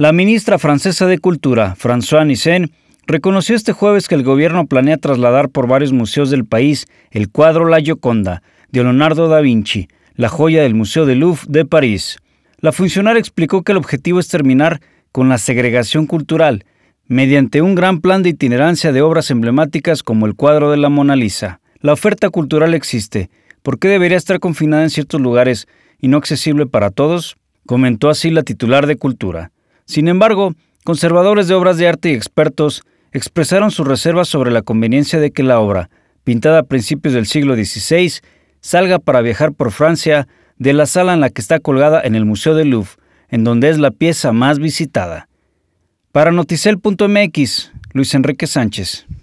La ministra francesa de Cultura, François Nissen, reconoció este jueves que el gobierno planea trasladar por varios museos del país el cuadro La Gioconda de Leonardo da Vinci, la joya del Museo de Louvre de París. La funcionaria explicó que el objetivo es terminar con la segregación cultural mediante un gran plan de itinerancia de obras emblemáticas como el cuadro de la Mona Lisa. La oferta cultural existe. ¿Por qué debería estar confinada en ciertos lugares y no accesible para todos? Comentó así la titular de Cultura. Sin embargo, conservadores de obras de arte y expertos expresaron sus reservas sobre la conveniencia de que la obra, pintada a principios del siglo XVI, salga para viajar por Francia de la sala en la que está colgada en el Museo del Louvre, en donde es la pieza más visitada. Para Noticel.mx, Luis Enrique Sánchez.